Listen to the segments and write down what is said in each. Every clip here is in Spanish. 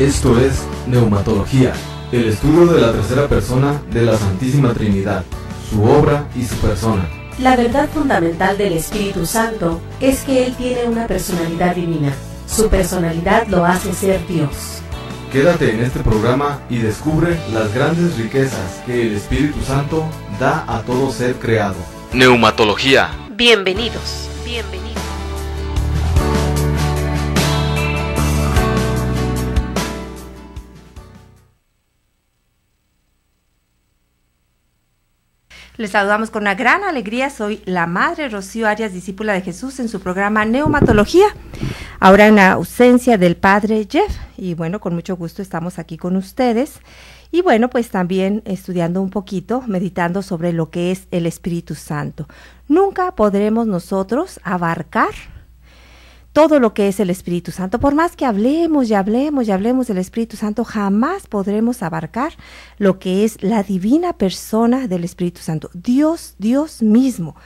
Esto es Neumatología, el estudio de la tercera persona de la Santísima Trinidad, su obra y su persona. La verdad fundamental del Espíritu Santo es que Él tiene una personalidad divina. Su personalidad lo hace ser Dios. Quédate en este programa y descubre las grandes riquezas que el Espíritu Santo da a todo ser creado. Neumatología. Bienvenidos. Bienvenidos. Les saludamos con una gran alegría. Soy la Madre Rocío Arias, discípula de Jesús, en su programa Neumatología. Ahora en ausencia del Padre Jeff. Y bueno, con mucho gusto estamos aquí con ustedes. Y bueno, pues también estudiando un poquito, meditando sobre lo que es el Espíritu Santo. Nunca podremos nosotros abarcar todo lo que es el Espíritu Santo. Por más que hablemos y hablemos y hablemos del Espíritu Santo, jamás podremos abarcar lo que es la divina persona del Espíritu Santo. Dios, Dios mismo.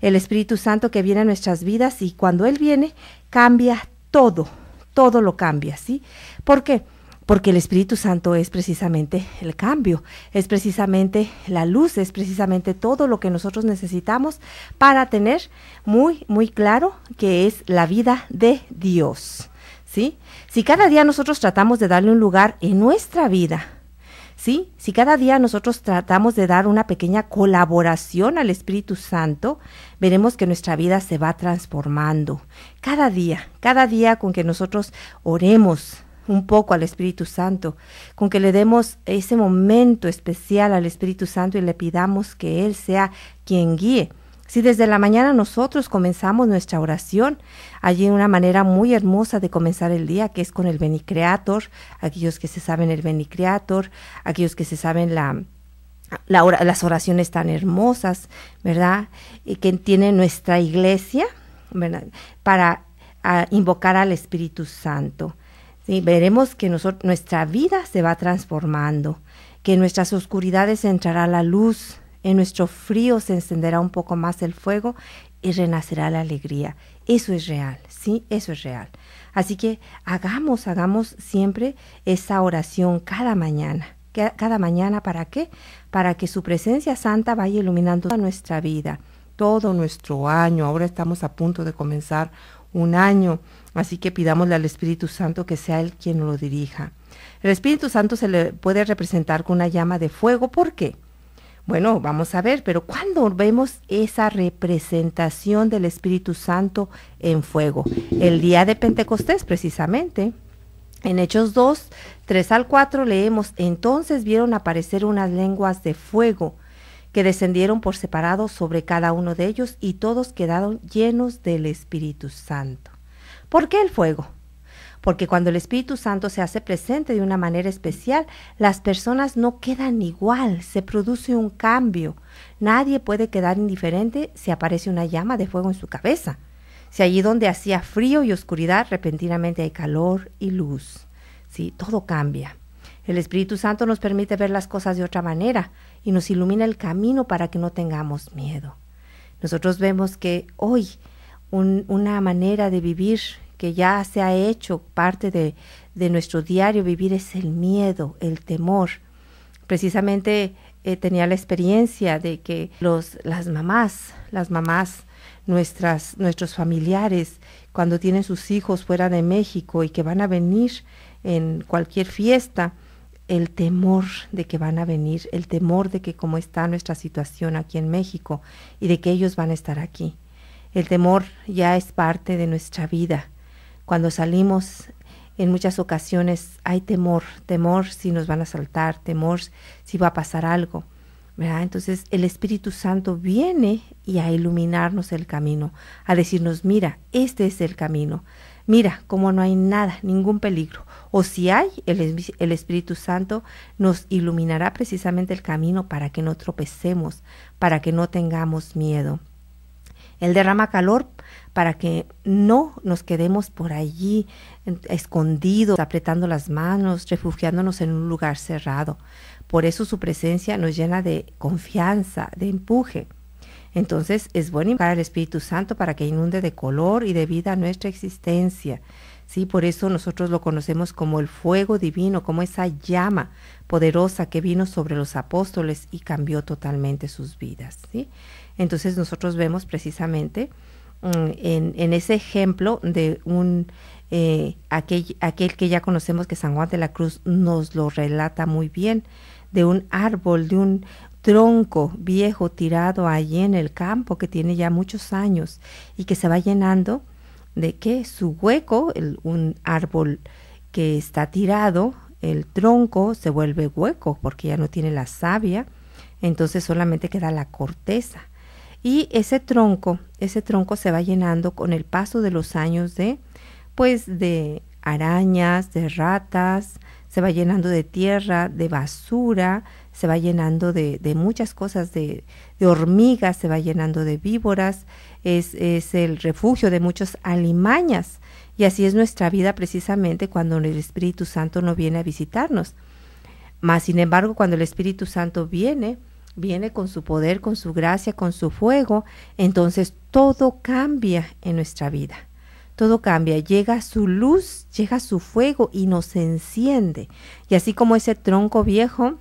El Espíritu Santo que viene a nuestras vidas y cuando Él viene, cambia todo, todo lo cambia, ¿sí? ¿Por qué? porque el Espíritu Santo es precisamente el cambio, es precisamente la luz, es precisamente todo lo que nosotros necesitamos para tener muy, muy claro que es la vida de Dios. ¿Sí? Si cada día nosotros tratamos de darle un lugar en nuestra vida, ¿sí? Si cada día nosotros tratamos de dar una pequeña colaboración al Espíritu Santo, veremos que nuestra vida se va transformando. Cada día, cada día con que nosotros oremos, un poco al Espíritu Santo, con que le demos ese momento especial al Espíritu Santo y le pidamos que Él sea quien guíe. Si desde la mañana nosotros comenzamos nuestra oración, allí una manera muy hermosa de comenzar el día, que es con el Creator, aquellos que se saben el Creator, aquellos que se saben la, la las oraciones tan hermosas, ¿verdad? Y que tiene nuestra iglesia, ¿verdad? Para ah, invocar al Espíritu Santo. ¿sí? veremos que nuestra vida se va transformando, que en nuestras oscuridades entrará la luz, en nuestro frío se encenderá un poco más el fuego y renacerá la alegría. Eso es real, ¿sí? Eso es real. Así que hagamos, hagamos siempre esa oración cada mañana. Cada mañana, ¿para qué? Para que su presencia santa vaya iluminando toda nuestra vida, todo nuestro año. Ahora estamos a punto de comenzar un año Así que pidámosle al Espíritu Santo que sea Él quien lo dirija. El Espíritu Santo se le puede representar con una llama de fuego. ¿Por qué? Bueno, vamos a ver, pero ¿cuándo vemos esa representación del Espíritu Santo en fuego? El día de Pentecostés, precisamente. En Hechos 2, 3 al 4 leemos, entonces vieron aparecer unas lenguas de fuego que descendieron por separado sobre cada uno de ellos y todos quedaron llenos del Espíritu Santo. ¿Por qué el fuego? Porque cuando el Espíritu Santo se hace presente de una manera especial, las personas no quedan igual, se produce un cambio. Nadie puede quedar indiferente si aparece una llama de fuego en su cabeza. Si allí donde hacía frío y oscuridad, repentinamente hay calor y luz. Sí, todo cambia. El Espíritu Santo nos permite ver las cosas de otra manera y nos ilumina el camino para que no tengamos miedo. Nosotros vemos que hoy una manera de vivir que ya se ha hecho parte de, de nuestro diario vivir es el miedo, el temor. Precisamente eh, tenía la experiencia de que los, las mamás, las mamás, nuestras, nuestros familiares, cuando tienen sus hijos fuera de México y que van a venir en cualquier fiesta, el temor de que van a venir, el temor de que cómo está nuestra situación aquí en México y de que ellos van a estar aquí. El temor ya es parte de nuestra vida cuando salimos, en muchas ocasiones hay temor, temor si nos van a saltar, temor si va a pasar algo. Entonces el Espíritu Santo viene y a iluminarnos el camino, a decirnos, mira, este es el camino, mira, como no hay nada, ningún peligro. O si hay, el, Espíritu Santo nos iluminará precisamente el camino para que no tropecemos, para que no tengamos miedo. Él derrama calor para que no nos quedemos por allí escondidos, apretando las manos, refugiándonos en un lugar cerrado. Por eso su presencia nos llena de confianza, de empuje. Entonces es bueno invocar al Espíritu Santo para que inunde de color y de vida nuestra existencia. Sí, por eso nosotros lo conocemos como el fuego divino, como esa llama poderosa que vino sobre los apóstoles y cambió totalmente sus vidas. ¿sí? Entonces nosotros vemos precisamente mm, en, ese ejemplo de un eh, aquel, aquel que ya conocemos que San Juan de la Cruz nos lo relata muy bien, de un árbol, de un tronco viejo tirado allí en el campo que tiene ya muchos años y que se va llenando de que su hueco, un árbol que está tirado, el tronco se vuelve hueco porque ya no tiene la savia, entonces solamente queda la corteza. Y ese tronco, ese tronco se va llenando con el paso de los años de, pues, de arañas, de ratas, se va llenando de tierra, de basura, se va llenando de, de muchas cosas, de, hormigas, se va llenando de víboras, es, es el refugio de muchas alimañas. Y así es nuestra vida precisamente cuando el Espíritu Santo no viene a visitarnos. Mas, sin embargo, cuando el Espíritu Santo viene, viene con su poder, con su gracia, con su fuego, entonces todo cambia en nuestra vida. Todo cambia, llega su luz, llega su fuego y nos enciende. Y así como ese tronco viejo,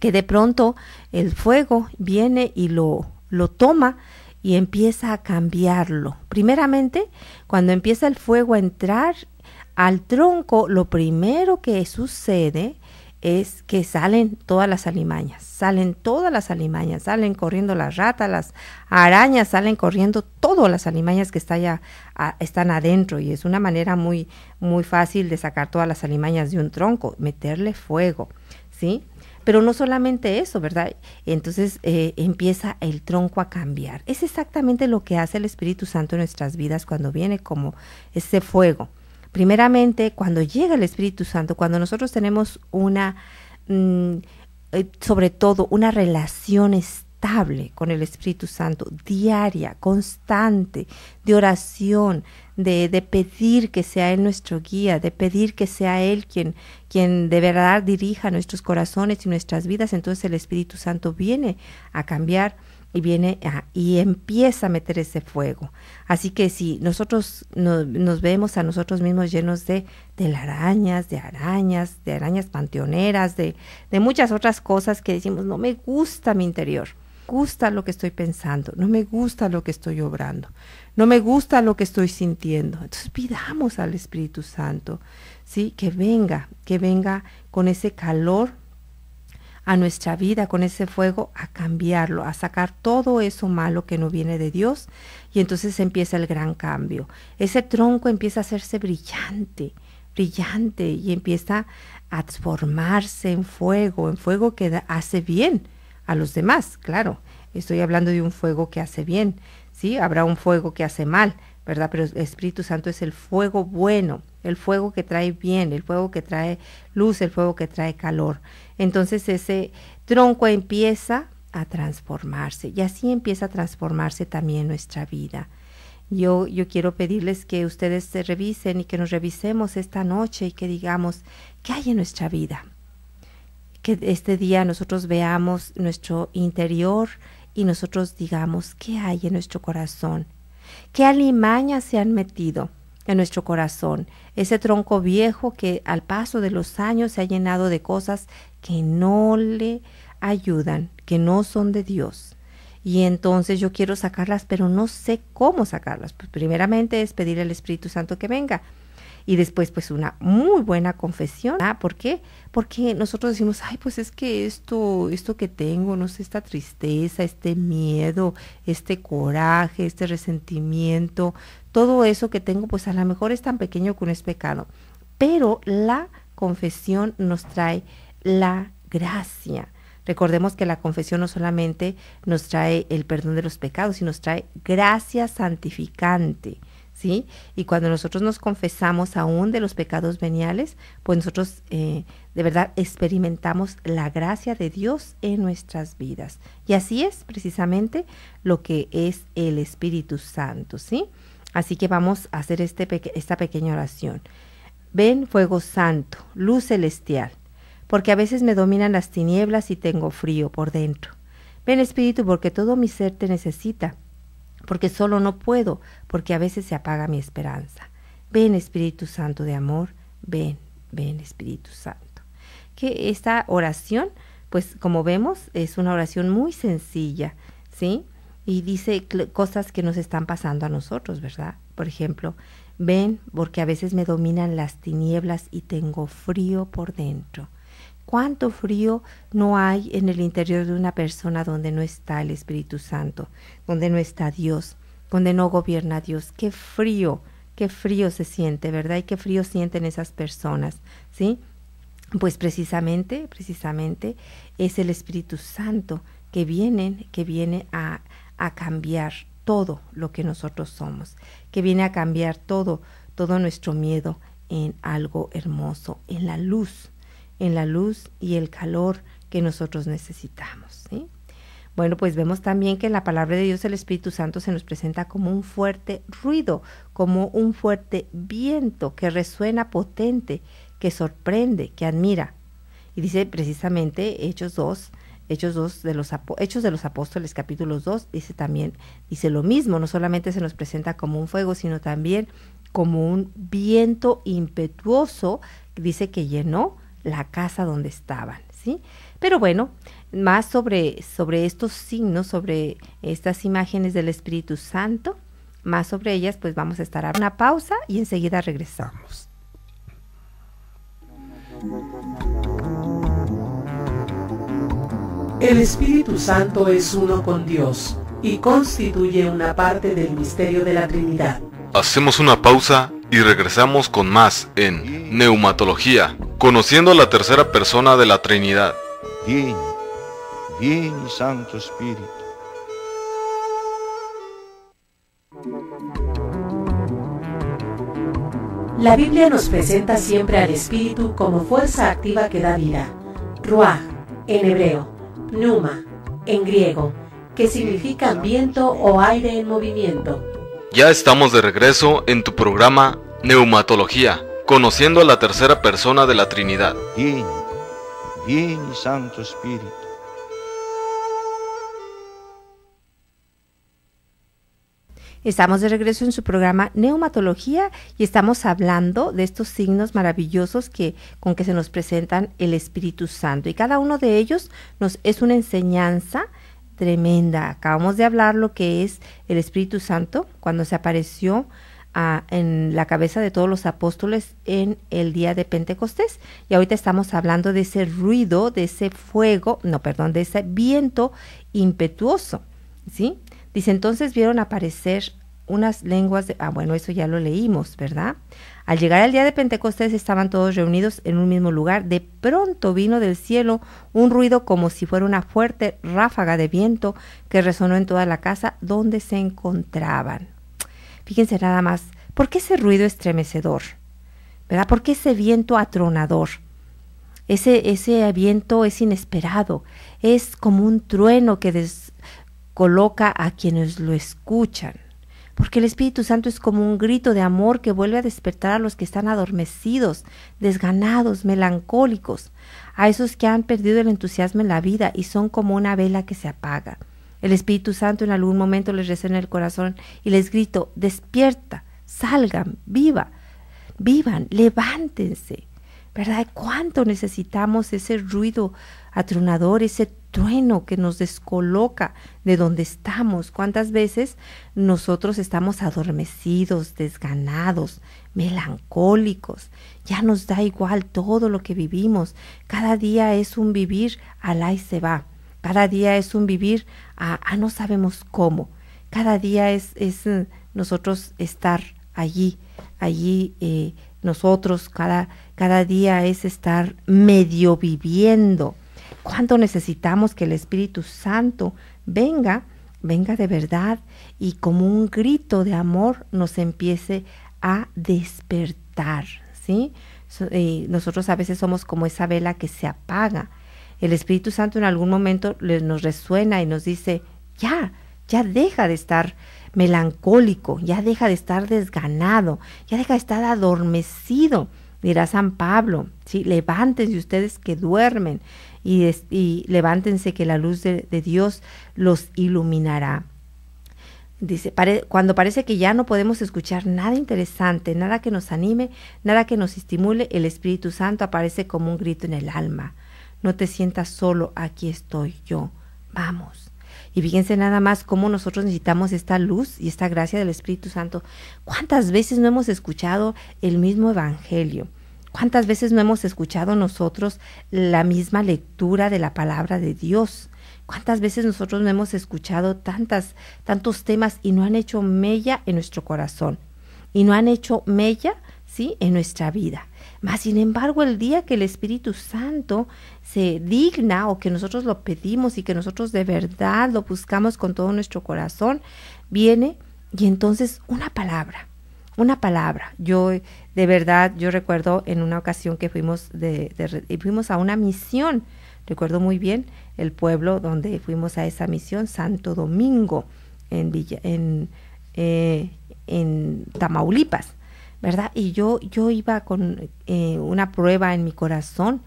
que de pronto el fuego viene y lo, lo toma y empieza a cambiarlo. Primeramente, cuando empieza el fuego a entrar al tronco, lo primero que sucede es que salen todas las alimañas, salen todas las alimañas, salen corriendo las ratas, las arañas, salen corriendo todas las alimañas que está allá, están adentro y es una manera muy, muy fácil de sacar todas las alimañas de un tronco, meterle fuego, ¿sí? Pero no solamente eso, ¿verdad? Entonces eh, empieza el tronco a cambiar. Es exactamente lo que hace el Espíritu Santo en nuestras vidas cuando viene como ese fuego. Primeramente, cuando llega el Espíritu Santo, cuando nosotros tenemos una, mm, eh, sobre todo, una relación estable con el Espíritu Santo, diaria, constante, de oración, de, de, pedir que sea Él nuestro guía, de pedir que sea Él quien, quien de verdad dirija nuestros corazones y nuestras vidas, entonces el Espíritu Santo viene a cambiar y viene y empieza a meter ese fuego. Así que si nosotros nos vemos a nosotros mismos llenos de arañas de arañas, de arañas panteoneras, de, de muchas otras cosas que decimos, no me gusta mi interior, gusta lo que estoy pensando, no me gusta lo que estoy obrando, no me gusta lo que estoy sintiendo. Entonces pidamos al Espíritu Santo, ¿sí? Que venga, que venga con ese calor a nuestra vida con ese fuego, a cambiarlo, a sacar todo eso malo que no viene de Dios y entonces empieza el gran cambio. Ese tronco empieza a hacerse brillante, brillante y empieza a transformarse en fuego, en fuego que hace bien a los demás, claro. Estoy hablando de un fuego que hace bien, ¿sí? Habrá un fuego que hace mal, ¿verdad? Pero el Espíritu Santo es el fuego bueno, el fuego que trae bien, el fuego que trae luz, el fuego que trae calor. Entonces ese tronco empieza a transformarse y así empieza a transformarse también nuestra vida. Yo, yo quiero pedirles que ustedes se revisen y que nos revisemos esta noche y que digamos, ¿qué hay en nuestra vida? Que este día nosotros veamos nuestro interior y nosotros digamos, ¿qué hay en nuestro corazón? qué alimañas se han metido en nuestro corazón, ese tronco viejo que al paso de los años se ha llenado de cosas que no le ayudan, que no son de Dios. Y entonces yo quiero sacarlas, pero no sé cómo sacarlas. Pues primeramente es pedir al Espíritu Santo que venga y después pues una muy buena confesión. ¿Ah, ¿Por qué? Porque nosotros decimos, ay, pues es que esto, esto que tengo, no sé, esta tristeza, este miedo, este coraje, este resentimiento, todo eso que tengo, pues a lo mejor es tan pequeño que no es pecado. Pero la confesión nos trae la gracia. Recordemos que la confesión no solamente nos trae el perdón de los pecados, sino nos trae gracia santificante. ¿sí? Y cuando nosotros nos confesamos aún de los pecados veniales, pues nosotros eh, de verdad experimentamos la gracia de Dios en nuestras vidas. Y así es precisamente lo que es el Espíritu Santo, ¿sí? Así que vamos a hacer este, esta pequeña oración. Ven, fuego santo, luz celestial, porque a veces me dominan las tinieblas y tengo frío por dentro. Ven, Espíritu, porque todo mi ser te necesita porque solo no puedo, porque a veces se apaga mi esperanza. Ven Espíritu Santo de amor, ven, ven Espíritu Santo. Que esta oración, pues como vemos, es una oración muy sencilla, ¿sí? Y dice cosas que nos están pasando a nosotros, ¿verdad? Por ejemplo, ven porque a veces me dominan las tinieblas y tengo frío por dentro. ¿Cuánto frío no hay en el interior de una persona donde no está el Espíritu Santo, donde no está Dios, donde no gobierna Dios? Qué frío, qué frío se siente, ¿verdad? Y qué frío sienten esas personas, ¿sí? Pues precisamente, precisamente es el Espíritu Santo que viene, que viene a, a cambiar todo lo que nosotros somos, que viene a cambiar todo, todo nuestro miedo en algo hermoso, en la luz en la luz y el calor que nosotros necesitamos. Bueno, pues vemos también que en la palabra de Dios el Espíritu Santo se nos presenta como un fuerte ruido, como un fuerte viento que resuena potente, que sorprende, que admira. Y dice precisamente Hechos 2, Hechos dos de los Hechos de los Apóstoles capítulo 2 dice también dice lo mismo, no solamente se nos presenta como un fuego, sino también como un viento impetuoso, dice que llenó la casa donde estaban, ¿sí? Pero bueno, más sobre, sobre estos signos, sobre estas imágenes del Espíritu Santo, más sobre ellas, pues vamos a estar a una pausa y enseguida regresamos. El Espíritu Santo es uno con Dios y constituye una parte del misterio de la Trinidad. Hacemos una pausa y regresamos con más en Neumatología, conociendo a la tercera persona de la Trinidad. Bien, Santo Espíritu. La Biblia nos presenta siempre al Espíritu como fuerza activa que da vida. Ruach, en hebreo, Numa, en griego, que significa viento o aire en movimiento. Ya estamos de regreso en tu programa Neumatología, conociendo a la tercera persona de la Trinidad. Bien, viene Santo Espíritu. Estamos de regreso en su programa Neumatología y estamos hablando de estos signos maravillosos que con que se nos presentan el Espíritu Santo y cada uno de ellos nos es una enseñanza tremenda. Acabamos de hablar lo que es el Espíritu Santo cuando se apareció ah, en la cabeza de todos los apóstoles en el día de Pentecostés. Y ahorita estamos hablando de ese ruido, de ese fuego, no, perdón, de ese viento impetuoso. ¿Sí? Dice, entonces vieron aparecer unas lenguas de... Ah, bueno, eso ya lo leímos, ¿verdad? Al llegar el día de Pentecostés estaban todos reunidos en un mismo lugar. De pronto vino del cielo un ruido como si fuera una fuerte ráfaga de viento que resonó en toda la casa donde se encontraban. Fíjense nada más, ¿por qué ese ruido estremecedor? ¿Verdad? ¿Por qué ese viento atronador? Ese, ese viento es inesperado, es como un trueno que descoloca a quienes lo escuchan porque el Espíritu Santo es como un grito de amor que vuelve a despertar a los que están adormecidos, desganados, melancólicos, a esos que han perdido el entusiasmo en la vida y son como una vela que se apaga. El Espíritu Santo en algún momento les resuena el corazón y les grito, despierta, salgan, viva, vivan, levántense. ¿verdad? ¿Cuánto necesitamos ese ruido atronador, ese trueno que nos descoloca de donde estamos? ¿Cuántas veces nosotros estamos adormecidos, desganados, melancólicos? Ya nos da igual todo lo que vivimos. Cada día es un vivir al y se va. Cada día es un vivir a, no sabemos cómo. Cada día es, es eh, nosotros estar allí, allí. Eh, nosotros cada, cada día es estar medio viviendo. ¿Cuánto necesitamos que el Espíritu Santo venga, venga de verdad y como un grito de amor nos empiece a despertar? ¿sí? Eh, nosotros a veces somos como esa vela que se apaga. El Espíritu Santo en algún momento nos resuena y nos dice, ya, ya deja de estar melancólico, ya deja de estar desganado, ya deja de estar adormecido, dirá San Pablo, ¿sí? levántense ustedes que duermen y, levántense que la luz de, Dios los iluminará. Dice, cuando parece que ya no podemos escuchar nada interesante, nada que nos anime, nada que nos estimule, el Espíritu Santo aparece como un grito en el alma. No te sientas solo, aquí estoy yo. Vamos. Y fíjense nada más cómo nosotros necesitamos esta luz y esta gracia del Espíritu Santo. ¿Cuántas veces no hemos escuchado el mismo Evangelio? ¿Cuántas veces no hemos escuchado nosotros la misma lectura de la palabra de Dios? ¿Cuántas veces nosotros no hemos escuchado tantas, tantos temas y no han hecho mella en nuestro corazón? Y no han hecho mella ¿sí? En nuestra vida. Mas, sin embargo, el día que el Espíritu Santo se digna o que nosotros lo pedimos y que nosotros de verdad lo buscamos con todo nuestro corazón, viene y entonces una palabra, una palabra. Yo de verdad, yo recuerdo en una ocasión que fuimos, de, fuimos a una misión, recuerdo muy bien el pueblo donde fuimos a esa misión, Santo Domingo, en, Villa, en, eh, en Tamaulipas. ¿verdad? Y yo, yo iba con eh, una prueba en mi corazón,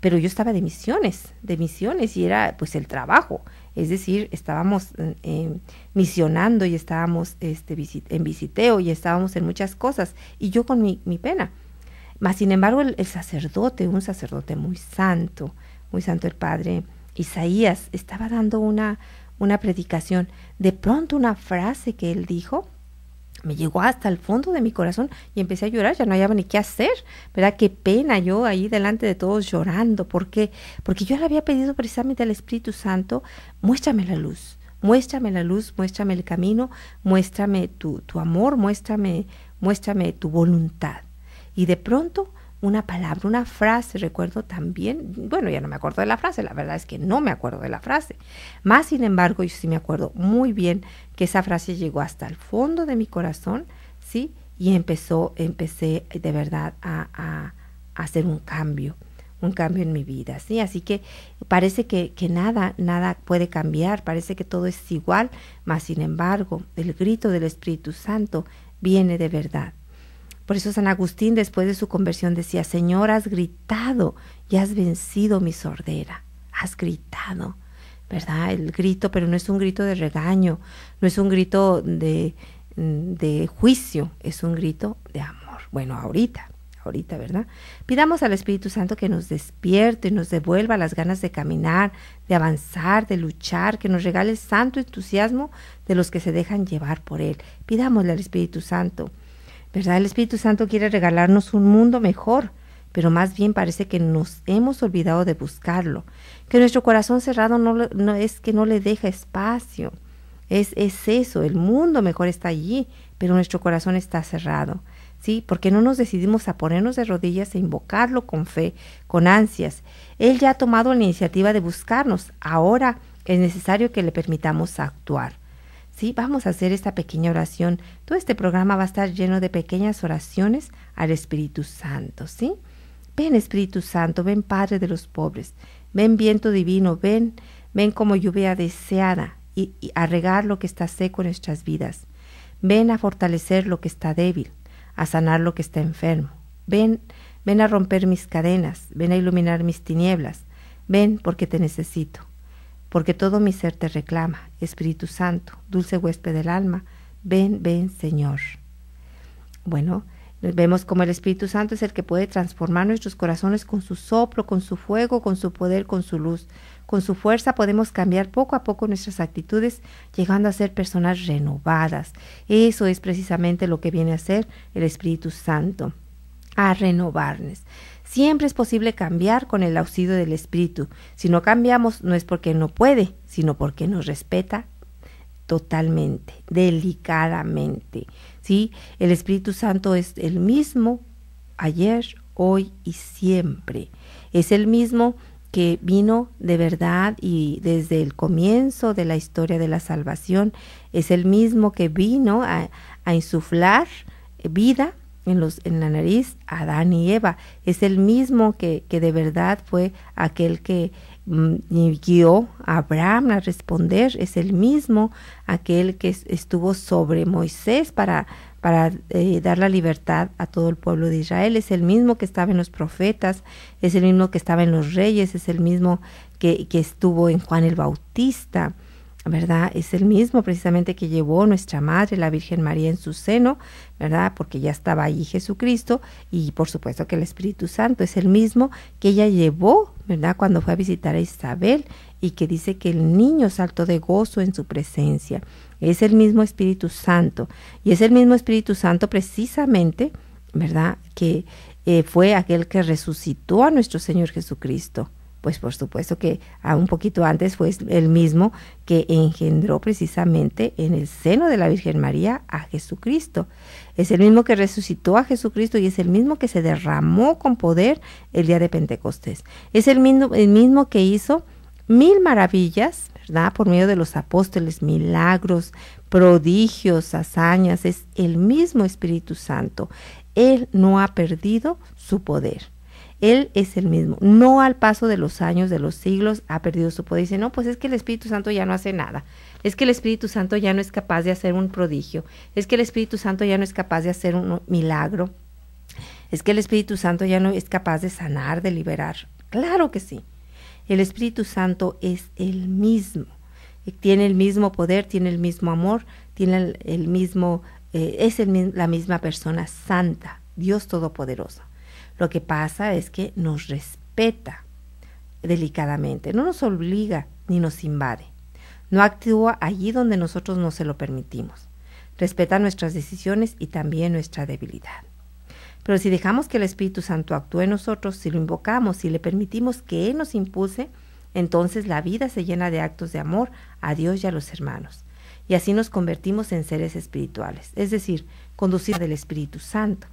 pero yo estaba de misiones, de misiones, y era pues el trabajo. Es decir, estábamos eh, eh, misionando y estábamos este, en visiteo y estábamos en muchas cosas, y yo con mi, pena. Mas, sin embargo, el, el, sacerdote, un sacerdote muy santo, muy santo el padre Isaías, estaba dando una, una predicación. De pronto una frase que él dijo, me llegó hasta el fondo de mi corazón y empecé a llorar, ya no había ni qué hacer, ¿verdad? Qué pena yo ahí delante de todos llorando, ¿por qué? Porque yo le había pedido precisamente al Espíritu Santo, muéstrame la luz, muéstrame la luz, muéstrame el camino, muéstrame tu, tu amor, muéstrame, muéstrame tu voluntad. Y de pronto una palabra, una frase, recuerdo también, bueno, ya no me acuerdo de la frase, la verdad es que no me acuerdo de la frase. Más sin embargo, yo sí me acuerdo muy bien que esa frase llegó hasta el fondo de mi corazón, ¿sí? Y empezó, empecé de verdad a, hacer un cambio un cambio en mi vida, ¿sí? Así que parece que, que, nada, nada puede cambiar, parece que todo es igual, más sin embargo, el grito del Espíritu Santo viene de verdad, por eso San Agustín después de su conversión decía, Señor, has gritado y has vencido mi sordera, has gritado, ¿verdad? El grito, pero no es un grito de regaño, no es un grito de, de juicio, es un grito de amor. Bueno, ahorita, ahorita, ¿verdad? Pidamos al Espíritu Santo que nos despierte, y nos devuelva las ganas de caminar, de avanzar, de luchar, que nos regale el santo entusiasmo de los que se dejan llevar por Él. Pidámosle al Espíritu Santo ¿Verdad? El Espíritu Santo quiere regalarnos un mundo mejor, pero más bien parece que nos hemos olvidado de buscarlo, que nuestro corazón cerrado no, es que no le deja espacio. Es, es eso, el mundo mejor está allí, pero nuestro corazón está cerrado. ¿Sí? Porque no nos decidimos a ponernos de rodillas e invocarlo con fe, con ansias. Él ya ha tomado la iniciativa de buscarnos. Ahora es necesario que le permitamos actuar. ¿sí? Vamos a hacer esta pequeña oración. Todo este programa va a estar lleno de pequeñas oraciones al Espíritu Santo, ¿sí? Ven Espíritu Santo, ven Padre de los pobres, ven viento divino, ven, ven como lluvia deseada y, a regar lo que está seco en nuestras vidas. Ven a fortalecer lo que está débil, a sanar lo que está enfermo. Ven, ven a romper mis cadenas, ven a iluminar mis tinieblas. Ven porque te necesito porque todo mi ser te reclama. Espíritu Santo, dulce huésped del alma, ven, ven, Señor. Bueno, vemos como el Espíritu Santo es el que puede transformar nuestros corazones con su soplo, con su fuego, con su poder, con su luz. Con su fuerza podemos cambiar poco a poco nuestras actitudes, llegando a ser personas renovadas. Eso es precisamente lo que viene a hacer el Espíritu Santo, a renovarnos. Siempre es posible cambiar con el auxilio del Espíritu. Si no cambiamos, no es porque no puede, sino porque nos respeta totalmente, delicadamente. ¿sí? El Espíritu Santo es el mismo ayer, hoy y siempre. Es el mismo que vino de verdad y desde el comienzo de la historia de la salvación, es el mismo que vino a, a insuflar vida en, los, en la nariz Adán y Eva. Es el mismo que, que de verdad fue aquel que mm, guió a Abraham a responder. Es el mismo aquel que estuvo sobre Moisés para, para eh, dar la libertad a todo el pueblo de Israel. Es el mismo que estaba en los profetas, es el mismo que estaba en los reyes, es el mismo que, que estuvo en Juan el Bautista ¿verdad? Es el mismo precisamente que llevó nuestra Madre, la Virgen María, en su seno, ¿verdad? Porque ya estaba allí Jesucristo y por supuesto que el Espíritu Santo es el mismo que ella llevó, ¿verdad? Cuando fue a visitar a Isabel y que dice que el niño saltó de gozo en su presencia. Es el mismo Espíritu Santo y es el mismo Espíritu Santo precisamente, ¿verdad? Que eh, fue aquel que resucitó a nuestro Señor Jesucristo pues por supuesto que a un poquito antes fue el mismo que engendró precisamente en el seno de la Virgen María a Jesucristo. Es el mismo que resucitó a Jesucristo y es el mismo que se derramó con poder el día de Pentecostés. Es el mismo, el mismo que hizo mil maravillas, ¿verdad? Por medio de los apóstoles, milagros, prodigios, hazañas. Es el mismo Espíritu Santo. Él no ha perdido su poder. Él es el mismo. No al paso de los años, de los siglos, ha perdido su poder. Dice, no, pues es que el Espíritu Santo ya no hace nada. Es que el Espíritu Santo ya no es capaz de hacer un prodigio. Es que el Espíritu Santo ya no es capaz de hacer un milagro. Es que el Espíritu Santo ya no es capaz de sanar, de liberar. Claro que sí. El Espíritu Santo es el mismo. Tiene el mismo poder, tiene el mismo amor, tiene el, mismo, eh, es la misma persona santa, Dios Todopoderoso. Lo que pasa es que nos respeta delicadamente, no nos obliga ni nos invade. No actúa allí donde nosotros no se lo permitimos. Respeta nuestras decisiones y también nuestra debilidad. Pero si dejamos que el Espíritu Santo actúe en nosotros, si lo invocamos, si le permitimos que Él nos impulse, entonces la vida se llena de actos de amor a Dios y a los hermanos. Y así nos convertimos en seres espirituales, es decir, conducidos del Espíritu Santo.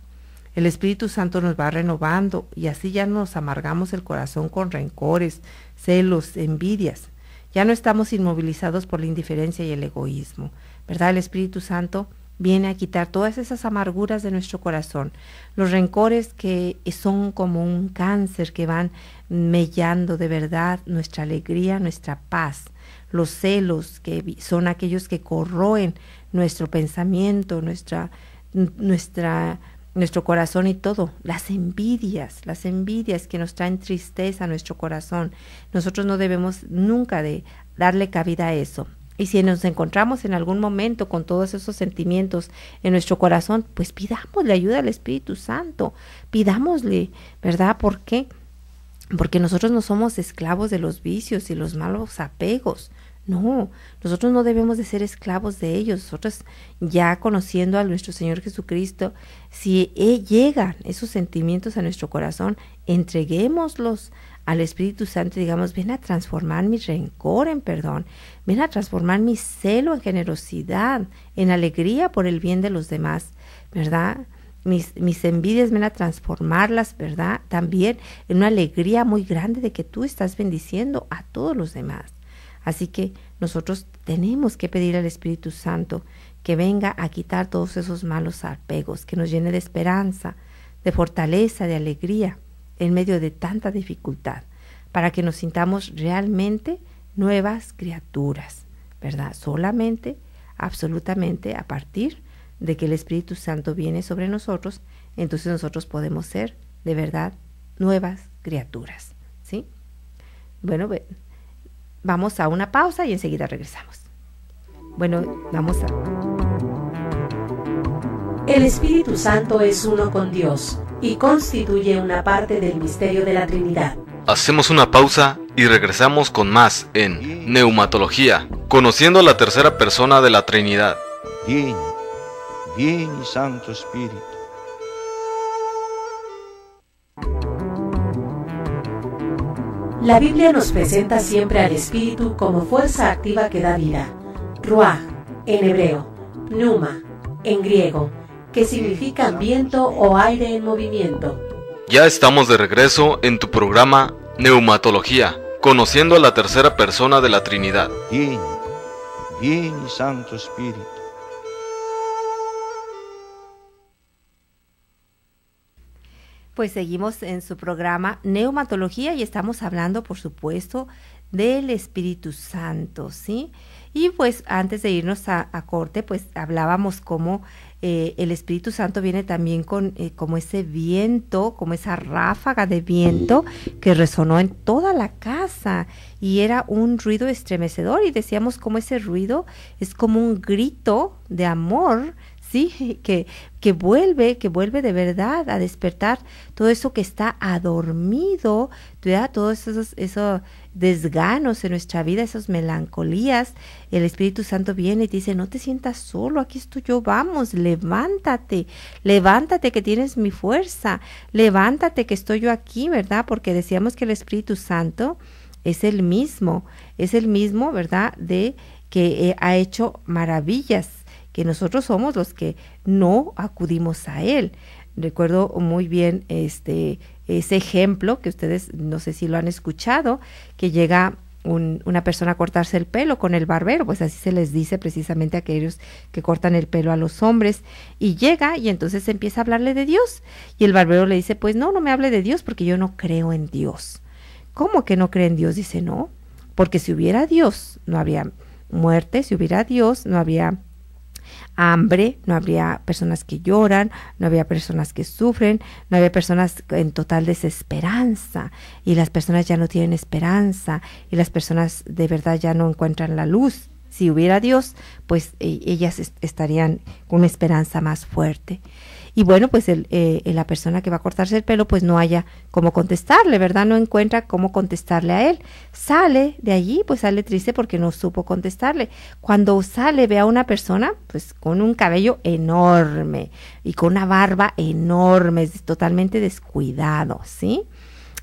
El Espíritu Santo nos va renovando y así ya nos amargamos el corazón con rencores, celos, envidias. Ya no estamos inmovilizados por la indiferencia y el egoísmo. ¿Verdad? El Espíritu Santo viene a quitar todas esas amarguras de nuestro corazón, los rencores que son como un cáncer que van mellando de verdad nuestra alegría, nuestra paz, los celos que son aquellos que corroen nuestro pensamiento, nuestra, nuestra nuestro corazón y todo. Las envidias, las envidias que nos traen tristeza a nuestro corazón. Nosotros no debemos nunca de darle cabida a eso. Y si nos encontramos en algún momento con todos esos sentimientos en nuestro corazón, pues pidámosle ayuda al Espíritu Santo, pidámosle, ¿verdad? ¿Por qué? Porque nosotros no somos esclavos de los vicios y los malos apegos. No, nosotros no debemos de ser esclavos de ellos. Nosotros ya conociendo a nuestro Señor Jesucristo, si e, llegan esos sentimientos a nuestro corazón, entreguémoslos al Espíritu Santo y digamos, ven a transformar mi rencor en perdón, ven a transformar mi celo en generosidad, en alegría por el bien de los demás, ¿verdad? Mis, mis, envidias, ven a transformarlas, ¿verdad? También en una alegría muy grande de que tú estás bendiciendo a todos los demás. Así que nosotros tenemos que pedir al Espíritu Santo que venga a quitar todos esos malos apegos, que nos llene de esperanza, de fortaleza, de alegría en medio de tanta dificultad, para que nos sintamos realmente nuevas criaturas, ¿verdad? Solamente, absolutamente a partir de que el Espíritu Santo viene sobre nosotros, entonces nosotros podemos ser de verdad nuevas criaturas, ¿sí? Bueno, bueno. Vamos a una pausa y enseguida regresamos. Bueno, vamos a... El Espíritu Santo es uno con Dios y constituye una parte del misterio de la Trinidad. Hacemos una pausa y regresamos con más en Neumatología, conociendo a la tercera persona de la Trinidad. Bien, bien, Santo Espíritu. La Biblia nos presenta siempre al Espíritu como fuerza activa que da vida. Ruach, en hebreo, Numa en griego, que significa viento o aire en movimiento. Ya estamos de regreso en tu programa Neumatología, conociendo a la tercera persona de la Trinidad. Bien, y Santo Espíritu. pues seguimos en su programa Neumatología y estamos hablando, por supuesto, del Espíritu Santo, ¿sí? Y pues antes de irnos a, corte, pues hablábamos cómo eh, el Espíritu Santo viene también con eh, como ese viento, como esa ráfaga de viento que resonó en toda la casa y era un ruido estremecedor y decíamos como ese ruido es como un grito de amor sí, que, que vuelve, que vuelve de verdad a despertar todo eso que está adormido, ¿verdad? todos esos, esos desganos en nuestra vida, esas melancolías. El Espíritu Santo viene y dice, no te sientas solo, aquí estoy yo, vamos, levántate, levántate que tienes mi fuerza, levántate que estoy yo aquí, ¿verdad? Porque decíamos que el Espíritu Santo es el mismo, es el mismo, ¿verdad? De que eh, ha hecho maravillas que nosotros somos los que no acudimos a Él. Recuerdo muy bien este, ese ejemplo que ustedes no sé si lo han escuchado, que llega una persona a cortarse el pelo con el barbero, pues así se les dice precisamente a aquellos que cortan el pelo a los hombres, y llega y entonces empieza a hablarle de Dios, y el barbero le dice, pues no, no me hable de Dios porque yo no creo en Dios. ¿Cómo que no cree en Dios? Dice, no, porque si hubiera Dios no había muerte, si hubiera Dios no había hambre, no habría personas que lloran, no había personas que sufren, no había personas en total desesperanza y las personas ya no tienen esperanza y las personas de verdad ya no encuentran la luz. Si hubiera Dios, pues e-, ellas estarían con una esperanza más fuerte y bueno, pues el, eh, eh, la persona que va a cortarse el pelo pues no haya cómo contestarle, ¿verdad? No encuentra cómo contestarle a él. Sale de allí, pues sale triste porque no supo contestarle. Cuando sale ve a una persona pues con un cabello enorme y con una barba enorme, totalmente descuidado, ¿sí?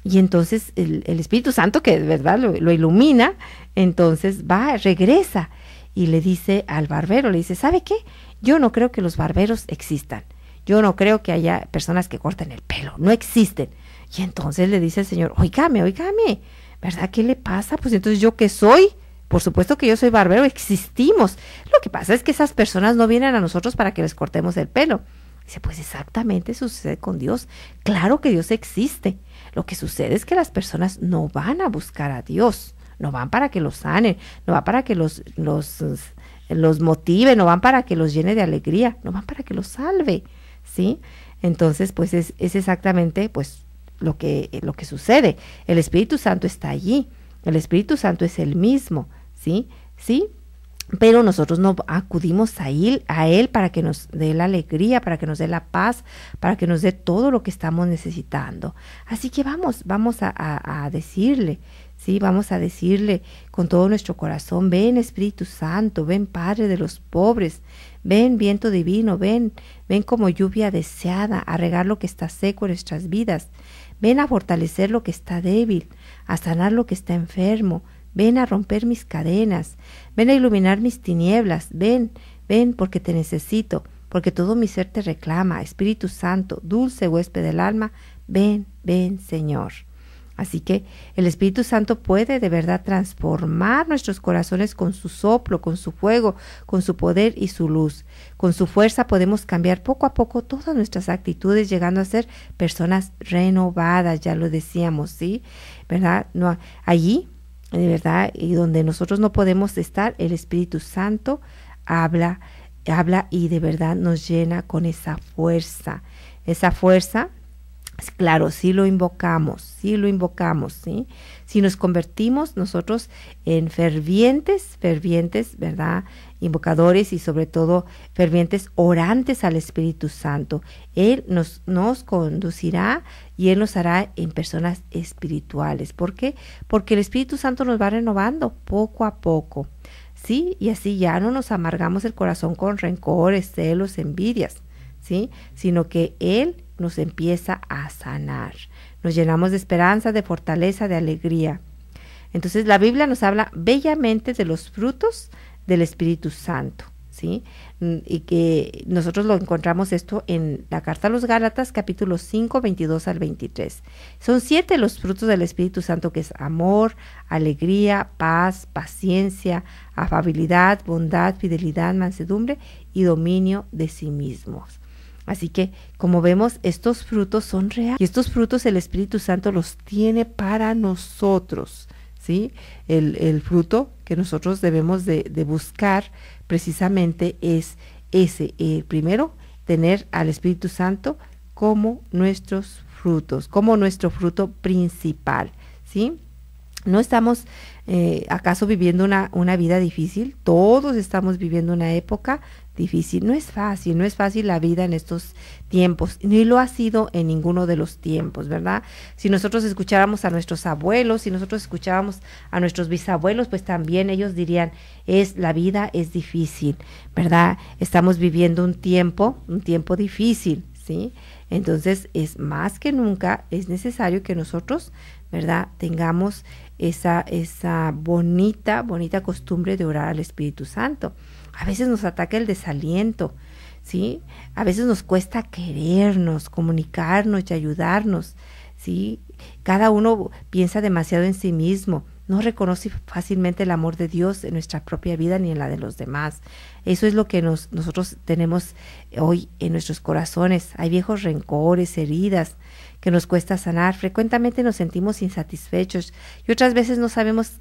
Y entonces el, Espíritu Santo que de verdad lo, lo ilumina, entonces va, regresa y le dice al barbero, le dice, ¿sabe qué? Yo no creo que los barberos existan. Yo no creo que haya personas que corten el pelo, no existen. Y entonces le dice el señor, oígame, oígame, ¿verdad? ¿Qué le pasa? Pues entonces yo que soy. Por supuesto que yo soy barbero, existimos. Lo que pasa es que esas personas no vienen a nosotros para que les cortemos el pelo. Dice, pues exactamente sucede con Dios. Claro que Dios existe. Lo que sucede es que las personas no van a buscar a Dios, no van para que los sanen, no van para que los, los, los motive, no van para que los llene de alegría, no van para que los salve. ¿sí? Entonces, pues es, exactamente pues lo que, lo que sucede. El Espíritu Santo está allí, el Espíritu Santo es el mismo, ¿sí? ¿Sí? Pero nosotros no acudimos a él, a él para que nos dé la alegría, para que nos dé la paz, para que nos dé todo lo que estamos necesitando. Así que vamos, vamos a decirle, Sí, vamos a decirle con todo nuestro corazón, ven Espíritu Santo, ven Padre de los pobres, ven viento divino, ven, ven como lluvia deseada a regar lo que está seco en nuestras vidas, ven a fortalecer lo que está débil, a sanar lo que está enfermo, ven a romper mis cadenas, ven a iluminar mis tinieblas, ven, ven porque te necesito, porque todo mi ser te reclama, Espíritu Santo, dulce huésped del alma, ven, ven Señor. Así que el Espíritu Santo puede de verdad transformar nuestros corazones con su soplo, con su fuego, con su poder y su luz. Con su fuerza podemos cambiar poco a poco todas nuestras actitudes, llegando a ser personas renovadas, ya lo decíamos, ¿sí? ¿Verdad? No, allí, de verdad, y donde nosotros no podemos estar, el Espíritu Santo habla, habla y de verdad nos llena con esa fuerza. Esa fuerza Claro, si lo invocamos, si lo invocamos, ¿sí? Si nos convertimos nosotros en fervientes, fervientes, ¿verdad? Invocadores y sobre todo fervientes orantes al Espíritu Santo. Él nos, nos conducirá y Él nos hará en personas espirituales. ¿Por qué? Porque el Espíritu Santo nos va renovando poco a poco, ¿sí? Y así ya no nos amargamos el corazón con rencores, celos, envidias, ¿sí? Sino que Él nos empieza a sanar. Nos llenamos de esperanza, de fortaleza, de alegría. Entonces la Biblia nos habla bellamente de los frutos del Espíritu Santo, ¿sí? Mm, y que nosotros lo encontramos esto en la carta a los Gálatas capítulo 5, 22 al 23. Son siete los frutos del Espíritu Santo que es amor, alegría, paz, paciencia, afabilidad, bondad, fidelidad, mansedumbre y dominio de sí mismos. Así que, como vemos, estos frutos son reales. Y estos frutos el Espíritu Santo los tiene para nosotros. ¿sí? El, fruto que nosotros debemos de, buscar precisamente es ese. Eh, primero, tener al Espíritu Santo como nuestros frutos, como nuestro fruto principal. ¿sí? No estamos eh, acaso viviendo una, una vida difícil, todos estamos viviendo una época difícil. No es fácil, no es fácil la vida en estos tiempos, ni lo ha sido en ninguno de los tiempos, ¿verdad? Si nosotros escucháramos a nuestros abuelos, si nosotros escucháramos a nuestros bisabuelos, pues también ellos dirían, es la vida es difícil, ¿verdad? Estamos viviendo un tiempo, un tiempo difícil, ¿sí? Entonces, es más que nunca, es necesario que nosotros, ¿verdad? Tengamos esa, esa bonita, bonita costumbre de orar al Espíritu Santo. A veces nos ataca el desaliento, ¿sí? A veces nos cuesta querernos, comunicarnos y ayudarnos, ¿sí? Cada uno piensa demasiado en sí mismo, no reconoce fácilmente el amor de Dios en nuestra propia vida ni en la de los demás. Eso es lo que nos, nosotros tenemos hoy en nuestros corazones. Hay viejos rencores, heridas, que nos cuesta sanar. Frecuentemente nos sentimos insatisfechos y otras veces no sabemos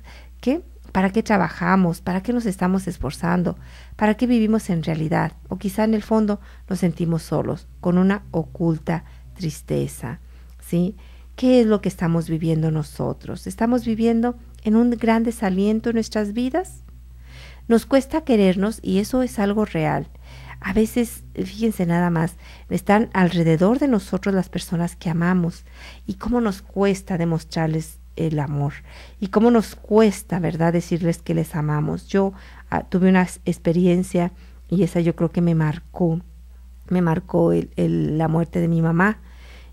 qué, para qué trabajamos, para qué nos estamos esforzando, para qué vivimos en realidad. O quizá en el fondo nos sentimos solos, con una oculta tristeza. ¿Sí? ¿Qué es lo que estamos viviendo nosotros? ¿Estamos viviendo en un gran desaliento en nuestras vidas? Nos cuesta querernos y eso es algo real. A veces, fíjense nada más, están alrededor de nosotros las personas que amamos y cómo nos cuesta demostrarles el amor y cómo nos cuesta, ¿verdad?, decirles que les amamos. Yo ah, tuve una experiencia y esa yo creo que me marcó, me marcó la muerte de mi mamá.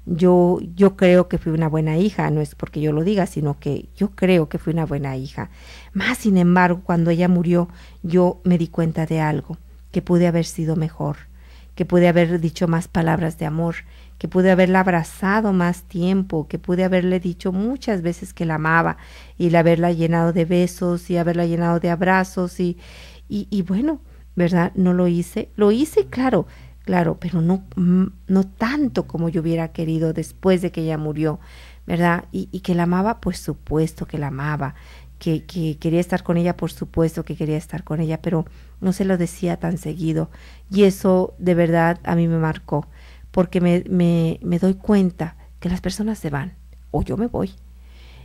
Yo, yo creo que fui una buena hija, no es porque yo lo diga, sino que yo creo que fui una buena hija. Más sin embargo, cuando ella murió, yo me di cuenta de algo que pude haber sido mejor, que pude haber dicho más palabras de amor, que pude haberla abrazado más tiempo, que pude haberle dicho muchas veces que la amaba y la haberla llenado de besos y haberla llenado de abrazos y, y, bueno, ¿verdad? No lo hice. Lo hice, claro, claro, pero no, mm, no tanto como yo hubiera querido después de que ella murió, ¿verdad? Y, y que la amaba, pues supuesto que la amaba que, quería estar con ella, por supuesto que quería estar con ella, pero no se lo decía tan seguido. Y eso de verdad a mí me marcó, porque me, me, me doy cuenta que las personas se van, o yo me voy,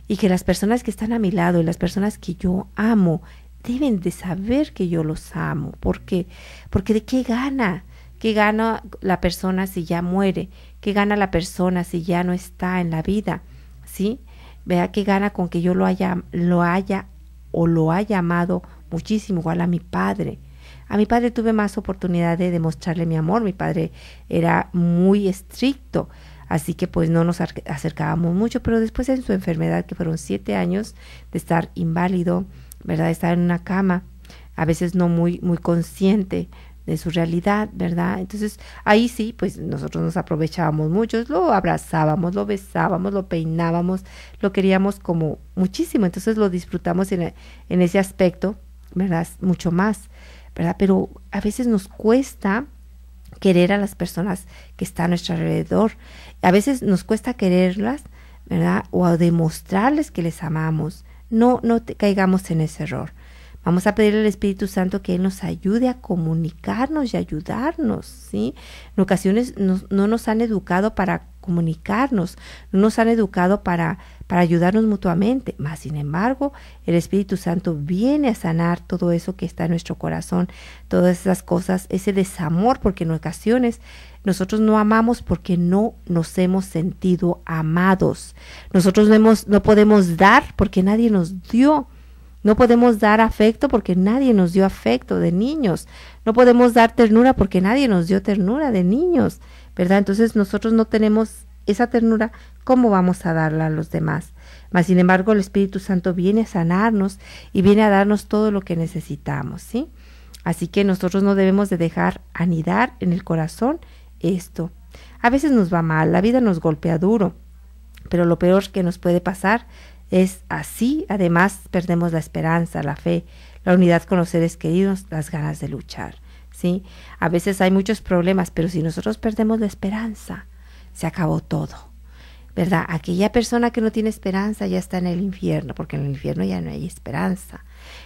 y que las personas que están a mi lado y las personas que yo amo, deben de saber que yo los amo, porque, porque de qué gana, qué gana la persona si ya muere, qué gana la persona si ya no está en la vida, ¿sí? Vea que gana con que yo lo haya, lo haya o lo haya amado muchísimo, igual a mi padre. A mi padre tuve más oportunidad de demostrarle mi amor. Mi padre era muy estricto, así que pues no nos acercábamos mucho, pero después en su enfermedad, que fueron siete años de estar inválido, ¿verdad? Estar en una cama, a veces no muy, muy consciente, de su realidad, ¿verdad? Entonces ahí sí, pues nosotros nos aprovechábamos mucho, lo abrazábamos, lo besábamos, lo peinábamos, lo queríamos como muchísimo, entonces lo disfrutamos en, ese aspecto, ¿verdad? Mucho más, ¿verdad? Pero a veces nos cuesta querer a las personas que están a nuestro alrededor, a veces nos cuesta quererlas, ¿verdad? O demostrarles que les amamos, no, no te, caigamos en ese error. Vamos a pedirle al Espíritu Santo que Él nos ayude a comunicarnos y ayudarnos, ¿sí? En ocasiones no, nos han educado para comunicarnos, no nos han educado para, para ayudarnos mutuamente, mas sin embargo el Espíritu Santo viene a sanar todo eso que está en nuestro corazón, todas esas cosas, ese desamor, porque en ocasiones nosotros no amamos porque no nos hemos sentido amados. Nosotros no, no podemos dar porque nadie nos dio. No podemos dar afecto porque nadie nos dio afecto de niños. No podemos dar ternura porque nadie nos dio ternura de niños, ¿verdad? Entonces nosotros no tenemos esa ternura, ¿cómo vamos a darla a los demás? Mas, sin embargo, el Espíritu Santo viene a sanarnos y viene a darnos todo lo que necesitamos, ¿sí? Así que nosotros no debemos de dejar anidar en el corazón esto. A veces nos va mal, la vida nos golpea duro, pero lo peor que nos puede pasar es así, además, perdemos la esperanza, la fe, la unidad con los seres queridos, las ganas de luchar. ¿sí? A veces hay muchos problemas, pero si nosotros perdemos la esperanza, se acabó todo. ¿Verdad? Aquella persona que no tiene esperanza ya está en el infierno, porque en el infierno ya no hay esperanza.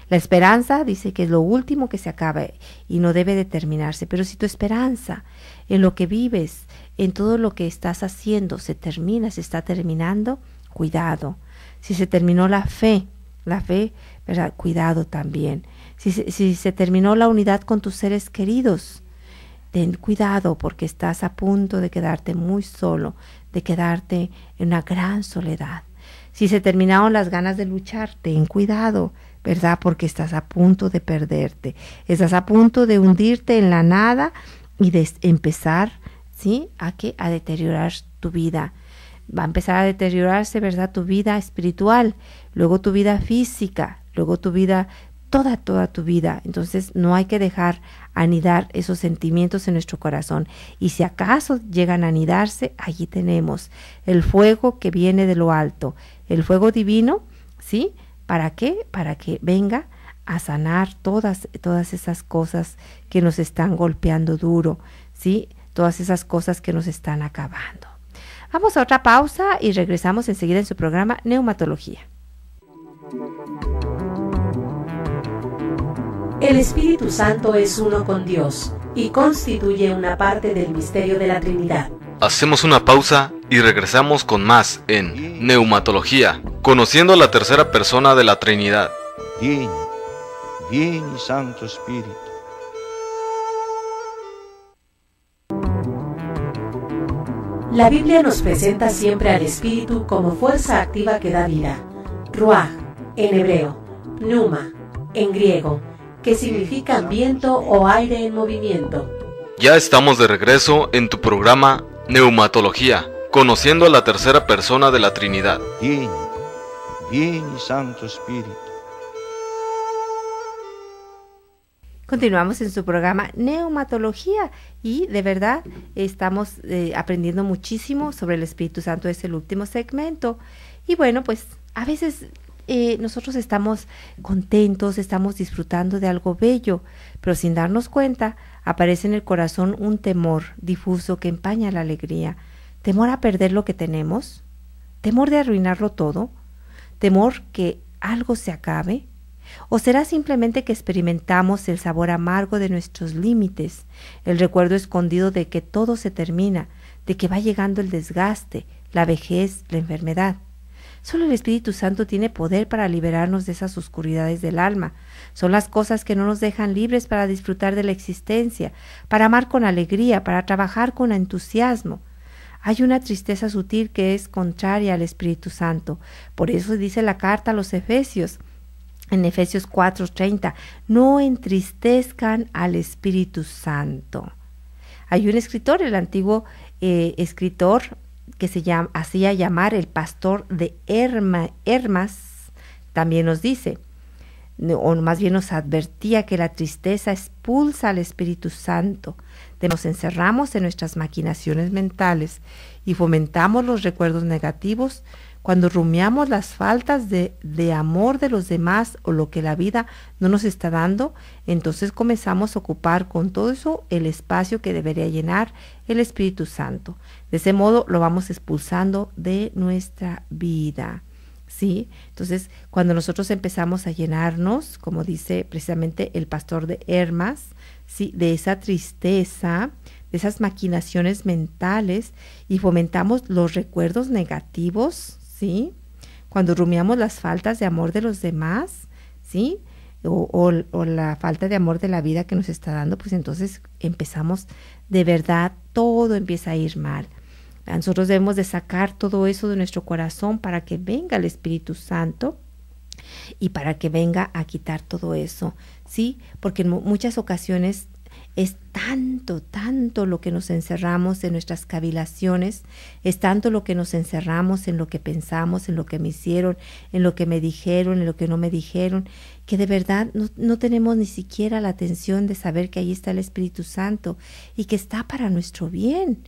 La esperanza dice que es lo último que se acaba y no debe determinarse, pero si tu esperanza en lo que vives, en todo lo que estás haciendo, se termina, se está terminando, cuidado, si se terminó la fe, la fe, ¿verdad? Cuidado también. Si, si se terminó la unidad con tus seres queridos, ten cuidado porque estás a punto de quedarte muy solo, de quedarte en una gran soledad. Si se terminaron las ganas de luchar, ten cuidado, ¿verdad? Porque estás a punto de perderte, estás a punto de hundirte en la nada y de empezar, ¿sí? A, que, a deteriorar tu vida va a empezar a deteriorarse, ¿verdad? Tu vida espiritual, luego tu vida física, luego tu vida, toda, toda tu vida. Entonces no hay que dejar anidar esos sentimientos en nuestro corazón. Y si acaso llegan a anidarse, allí tenemos el fuego que viene de lo alto, el fuego divino, ¿sí? ¿Para qué? Para que venga a sanar todas, todas esas cosas que nos están golpeando duro, ¿sí? Todas esas cosas que nos están acabando. Vamos a otra pausa y regresamos enseguida en su programa Neumatología. El Espíritu Santo es uno con Dios y constituye una parte del misterio de la Trinidad. Hacemos una pausa y regresamos con más en Neumatología, conociendo a la tercera persona de la Trinidad. Bien, y Santo Espíritu. La Biblia nos presenta siempre al Espíritu como fuerza activa que da vida. Ruach, en hebreo, Numa en griego, que significa viento o aire en movimiento. Ya estamos de regreso en tu programa Neumatología, conociendo a la tercera persona de la Trinidad. Bien, bien, Santo Espíritu. Continuamos en su programa Neumatología y de verdad estamos eh, aprendiendo muchísimo sobre el Espíritu Santo, es el último segmento. Y bueno, pues a veces eh, nosotros estamos contentos, estamos disfrutando de algo bello, pero sin darnos cuenta aparece en el corazón un temor difuso que empaña la alegría, temor a perder lo que tenemos, temor de arruinarlo todo, temor que algo se acabe, ¿O será simplemente que experimentamos el sabor amargo de nuestros límites, el recuerdo escondido de que todo se termina, de que va llegando el desgaste, la vejez, la enfermedad? Solo el Espíritu Santo tiene poder para liberarnos de esas oscuridades del alma. Son las cosas que no nos dejan libres para disfrutar de la existencia, para amar con alegría, para trabajar con entusiasmo. Hay una tristeza sutil que es contraria al Espíritu Santo. Por eso dice la carta a los Efesios en Efesios 4:30, no entristezcan al Espíritu Santo. Hay un escritor, el antiguo eh, escritor, que se hacía llamar el pastor de Hermas, también nos dice, o más bien nos advertía que la tristeza expulsa al Espíritu Santo. Nos encerramos en nuestras maquinaciones mentales y fomentamos los recuerdos negativos cuando rumiamos las faltas de, de, amor de los demás o lo que la vida no nos está dando, entonces comenzamos a ocupar con todo eso el espacio que debería llenar el Espíritu Santo. De ese modo lo vamos expulsando de nuestra vida. ¿Sí? Entonces, cuando nosotros empezamos a llenarnos, como dice precisamente el pastor de Hermas, ¿sí? de esa tristeza, de esas maquinaciones mentales y fomentamos los recuerdos negativos, ¿sí? Cuando rumiamos las faltas de amor de los demás, ¿sí? O, la falta de amor de la vida que nos está dando, pues entonces empezamos de verdad, todo empieza a ir mal. Nosotros debemos de sacar todo eso de nuestro corazón para que venga el Espíritu Santo y para que venga a quitar todo eso, ¿sí? Porque en muchas ocasiones es tanto, tanto lo que nos encerramos en nuestras cavilaciones, es tanto lo que nos encerramos en lo que pensamos, en lo que me hicieron, en lo que me dijeron, en lo que no me dijeron, que de verdad no, tenemos ni siquiera la atención de saber que ahí está el Espíritu Santo y que está para nuestro bien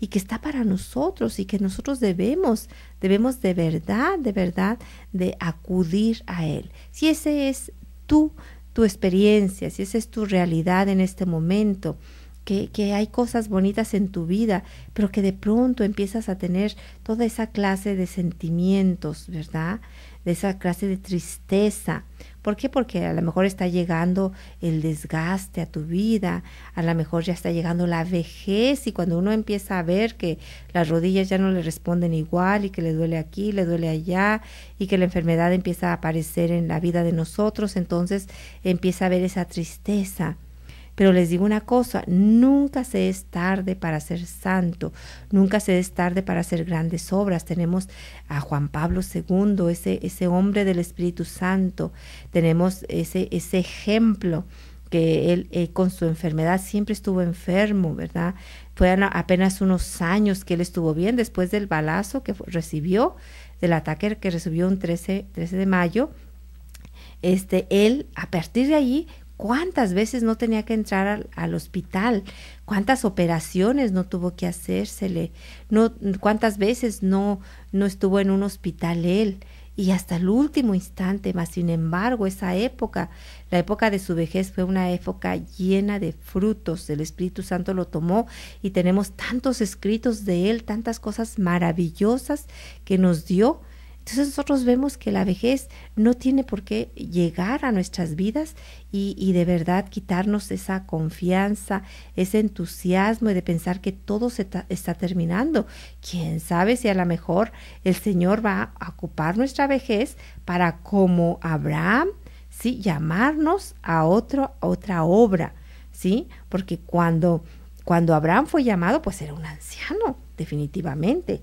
y que está para nosotros y que nosotros debemos, debemos de verdad, de verdad, de acudir a Él. Si ese es tu tu experiencia, si esa es tu realidad en este momento, que, que, hay cosas bonitas en tu vida, pero que de pronto empiezas a tener toda esa clase de sentimientos, ¿verdad? de esa clase de tristeza. ¿Por qué? Porque a lo mejor está llegando el desgaste a tu vida, a lo mejor ya está llegando la vejez y cuando uno empieza a ver que las rodillas ya no le responden igual y que le duele aquí, le duele allá y que la enfermedad empieza a aparecer en la vida de nosotros, entonces empieza a ver esa tristeza pero les digo una cosa, nunca se es tarde para ser santo, nunca se es tarde para hacer grandes obras. Tenemos a Juan Pablo II, ese, ese hombre del Espíritu Santo, tenemos ese, ese ejemplo que él eh, con su enfermedad siempre estuvo enfermo, ¿verdad? Fueron apenas unos años que él estuvo bien después del balazo que recibió, del ataque que recibió un 13, de mayo. Este, él a partir de allí cuántas veces no tenía que entrar al, hospital, cuántas operaciones no tuvo que hacérsele, no, cuántas veces no, no estuvo en un hospital él. Y hasta el último instante, más sin embargo, esa época, la época de su vejez fue una época llena de frutos. El Espíritu Santo lo tomó y tenemos tantos escritos de él, tantas cosas maravillosas que nos dio entonces nosotros vemos que la vejez no tiene por qué llegar a nuestras vidas y, de verdad quitarnos esa confianza, ese entusiasmo y de pensar que todo se está terminando. Quién sabe si a lo mejor el Señor va a ocupar nuestra vejez para como Abraham, sí, llamarnos a otra otra obra, sí, porque cuando cuando Abraham fue llamado, pues era un anciano, definitivamente.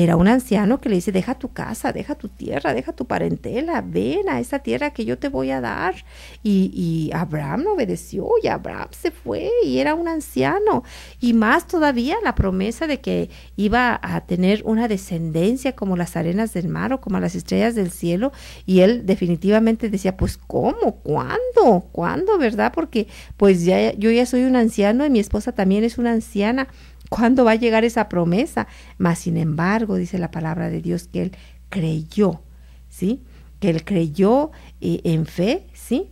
Era un anciano que le dice, deja tu casa, deja tu tierra, deja tu parentela, ven a esta tierra que yo te voy a dar. Y, y Abraham obedeció y Abraham se fue y era un anciano. Y más todavía la promesa de que iba a tener una descendencia como las arenas del mar o como las estrellas del cielo. Y él definitivamente decía, pues ¿cómo? ¿Cuándo? ¿Cuándo? ¿Verdad? Porque pues ya, yo ya soy un anciano y mi esposa también es una anciana ¿Cuándo va a llegar esa promesa? Mas, sin embargo, dice la palabra de Dios que él creyó, ¿sí? Que él creyó eh, en fe, ¿sí?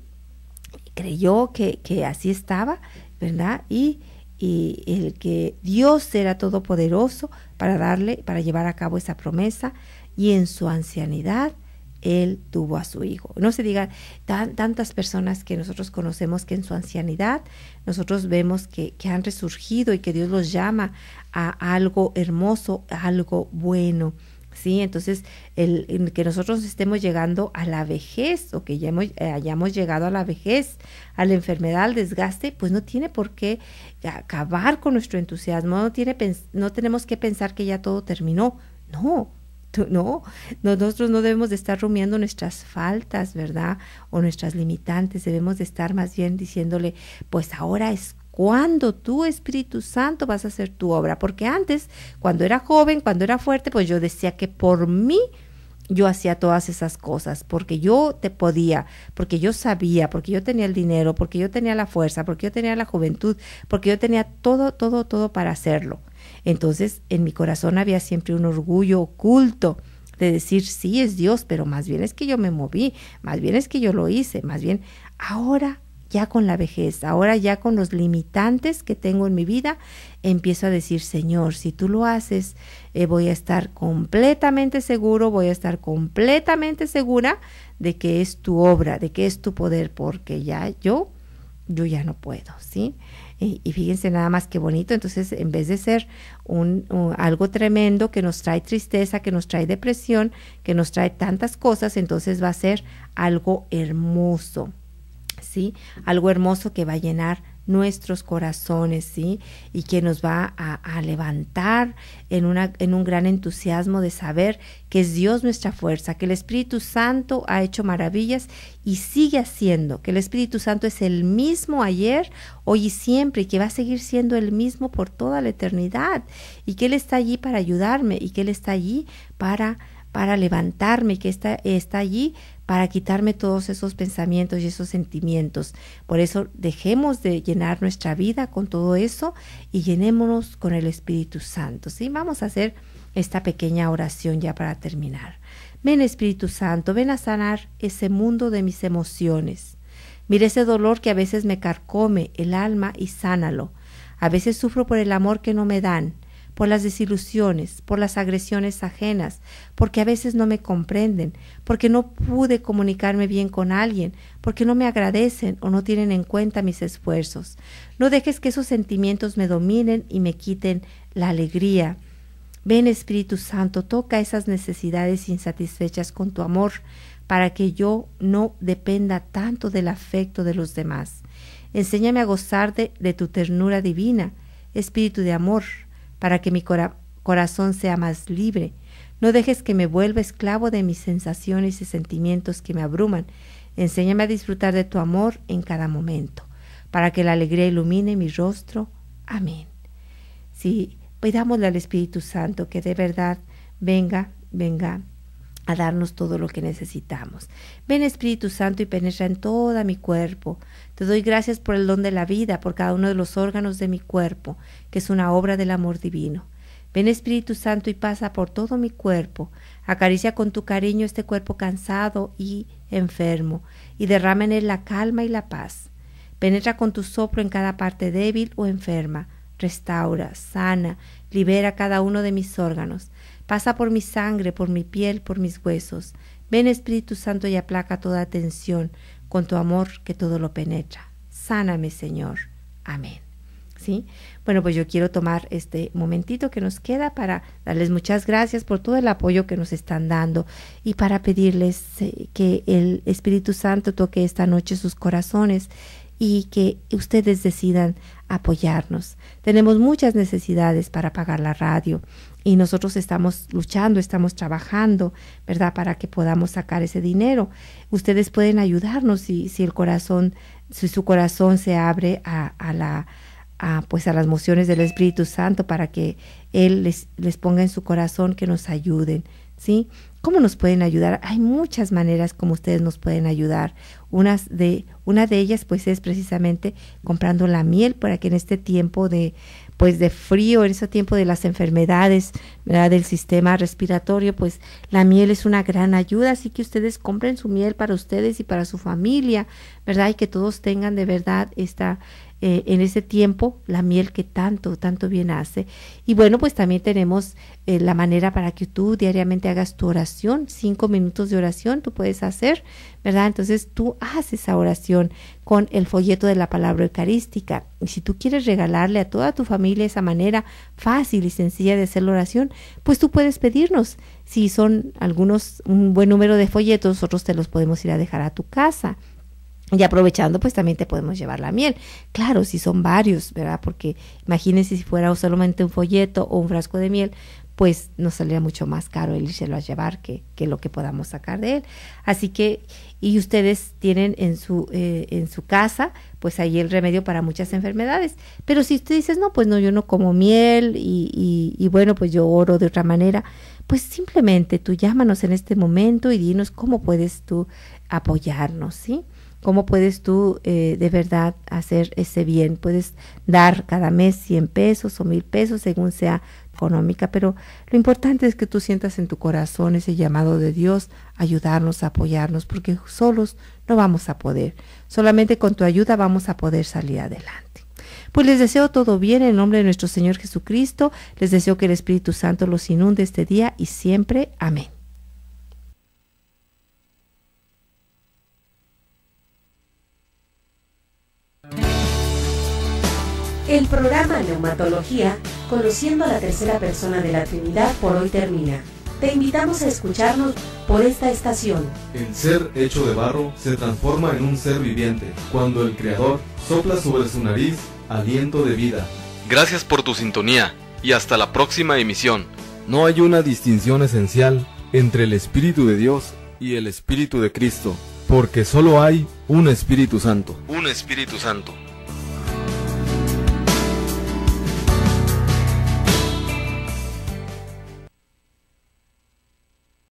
Creyó que, que así estaba, ¿verdad? Y, y, el que Dios era todopoderoso para darle, para llevar a cabo esa promesa, y en su ancianidad él tuvo a su hijo. No se diga tan, tantas personas que nosotros conocemos que en su ancianidad nosotros vemos que, que han resurgido y que Dios los llama a algo hermoso, algo bueno. ¿sí? Entonces, el, que nosotros estemos llegando a la vejez o que ya eh, hayamos llegado a la vejez, a la enfermedad, al desgaste, pues no tiene por qué acabar con nuestro entusiasmo, no, tiene, no tenemos que pensar que ya todo terminó, no, no, nosotros no debemos de estar rumiando nuestras faltas, ¿verdad? O nuestras limitantes, debemos de estar más bien diciéndole, pues ahora es cuando tú, Espíritu Santo, vas a hacer tu obra, porque antes, cuando era joven, cuando era fuerte, pues yo decía que por mí yo hacía todas esas cosas, porque yo te podía, porque yo sabía, porque yo tenía el dinero, porque yo tenía la fuerza, porque yo tenía la juventud, porque yo tenía todo, todo, todo para hacerlo. Entonces en mi corazón había siempre un orgullo oculto de decir, sí es Dios, pero más bien es que yo me moví, más bien es que yo lo hice, más bien ahora ya con la vejez, ahora ya con los limitantes que tengo en mi vida, empiezo a decir, Señor, si tú lo haces, eh, voy a estar completamente seguro, voy a estar completamente segura de que es tu obra, de que es tu poder, porque ya yo, yo ya no puedo, ¿sí? Y, fíjense nada más qué bonito. Entonces, en vez de ser un, algo tremendo que nos trae tristeza, que nos trae depresión, que nos trae tantas cosas, entonces va a ser algo hermoso, ¿sí? Algo hermoso que va a llenar nuestros corazones, ¿sí? Y que nos va a, levantar en, una, en un gran entusiasmo de saber que es Dios nuestra fuerza, que el Espíritu Santo ha hecho maravillas y sigue haciendo, que el Espíritu Santo es el mismo ayer, hoy y siempre, y que va a seguir siendo el mismo por toda la eternidad, y que Él está allí para ayudarme, y que Él está allí para para levantarme, que está, está allí para quitarme todos esos pensamientos y esos sentimientos. Por eso dejemos de llenar nuestra vida con todo eso y llenémonos con el Espíritu Santo. ¿sí? Vamos a hacer esta pequeña oración ya para terminar. Ven Espíritu Santo, ven a sanar ese mundo de mis emociones. Mira ese dolor que a veces me carcome el alma y sánalo. A veces sufro por el amor que no me dan por las desilusiones, por las agresiones ajenas, porque a veces no me comprenden, porque no pude comunicarme bien con alguien, porque no me agradecen o no tienen en cuenta mis esfuerzos. No dejes que esos sentimientos me dominen y me quiten la alegría. Ven Espíritu Santo, toca esas necesidades insatisfechas con tu amor, para que yo no dependa tanto del afecto de los demás. Enséñame a gozar de, de tu ternura divina, Espíritu de amor, para que mi corazón sea más libre. No dejes que me vuelva esclavo de mis sensaciones y sentimientos que me abruman. Enséñame a disfrutar de tu amor en cada momento, para que la alegría ilumine mi rostro. Amén. Sí, pidámosle al Espíritu Santo que de verdad venga, venga a darnos todo lo que necesitamos. Ven Espíritu Santo y penetra en todo mi cuerpo, te doy gracias por el don de la vida, por cada uno de los órganos de mi cuerpo, que es una obra del amor divino. Ven Espíritu Santo y pasa por todo mi cuerpo, acaricia con tu cariño este cuerpo cansado y enfermo, y derrama en él la calma y la paz. Penetra con tu soplo en cada parte débil o enferma, restaura, sana, libera cada uno de mis órganos, pasa por mi sangre, por mi piel, por mis huesos. Ven Espíritu Santo y aplaca toda tensión, con tu amor que todo lo penetra. Sáname, Señor. Amén. ¿Sí? Bueno, pues yo quiero tomar este momentito que nos queda para darles muchas gracias por todo el apoyo que nos están dando y para pedirles eh, que el Espíritu Santo toque esta noche sus corazones y que ustedes decidan apoyarnos. Tenemos muchas necesidades para pagar la radio, y nosotros estamos luchando, estamos trabajando, ¿verdad? Para que podamos sacar ese dinero. Ustedes pueden ayudarnos si, si el corazón, si su corazón se abre a, la... A, pues a las mociones del Espíritu Santo para que Él les, les ponga en su corazón que nos ayuden, ¿sí? ¿Cómo nos pueden ayudar? Hay muchas maneras como ustedes nos pueden ayudar. Unas de, una de ellas pues es precisamente comprando la miel para que en este tiempo de, pues de frío, en ese tiempo de las enfermedades ¿verdad? del sistema respiratorio, pues la miel es una gran ayuda, así que ustedes compren su miel para ustedes y para su familia, ¿verdad? Y que todos tengan de verdad esta, eh, en ese tiempo la miel que tanto, tanto bien hace. Y bueno, pues también tenemos eh, la manera para que tú diariamente hagas tu oración, cinco minutos de oración tú puedes hacer, ¿verdad? Entonces tú haces esa oración con el folleto de la palabra eucarística. Y si tú quieres regalarle a toda tu familia esa manera fácil y sencilla de hacer la oración, pues tú puedes pedirnos. Si son algunos, un buen número de folletos, nosotros te los podemos ir a dejar a tu casa. Y aprovechando, pues también te podemos llevar la miel. Claro, si son varios, ¿verdad? Porque imagínense si fuera solamente un folleto o un frasco de miel, pues nos saldría mucho más caro el irse a llevar que, lo que podamos sacar de él. Así que, y ustedes tienen en su, eh, en su casa, pues ahí el remedio para muchas enfermedades. Pero si tú dices, no, pues no, yo no como miel y, y, y bueno, pues yo oro de otra manera, pues simplemente tú llámanos en este momento y dinos cómo puedes tú apoyarnos, ¿sí? cómo puedes tú eh, de verdad hacer ese bien. Puedes dar cada mes 100 pesos o 1000 pesos según sea económica, pero lo importante es que tú sientas en tu corazón ese llamado de Dios, ayudarnos, apoyarnos, porque solos no vamos a poder. Solamente con tu ayuda vamos a poder salir adelante. Pues les deseo todo bien en nombre de nuestro Señor Jesucristo. Les deseo que el Espíritu Santo los inunde este día y siempre. Amén. El programa Neumatología, conociendo a la tercera persona de la Trinidad, por hoy termina. Te invitamos a escucharnos por esta estación. El ser hecho de barro se transforma en un ser viviente cuando el Creador sopla sobre su nariz aliento de vida. Gracias por tu sintonía y hasta la próxima emisión. No hay una distinción esencial entre el Espíritu de Dios y el Espíritu de Cristo, porque solo hay un Espíritu Santo. Un Espíritu Santo.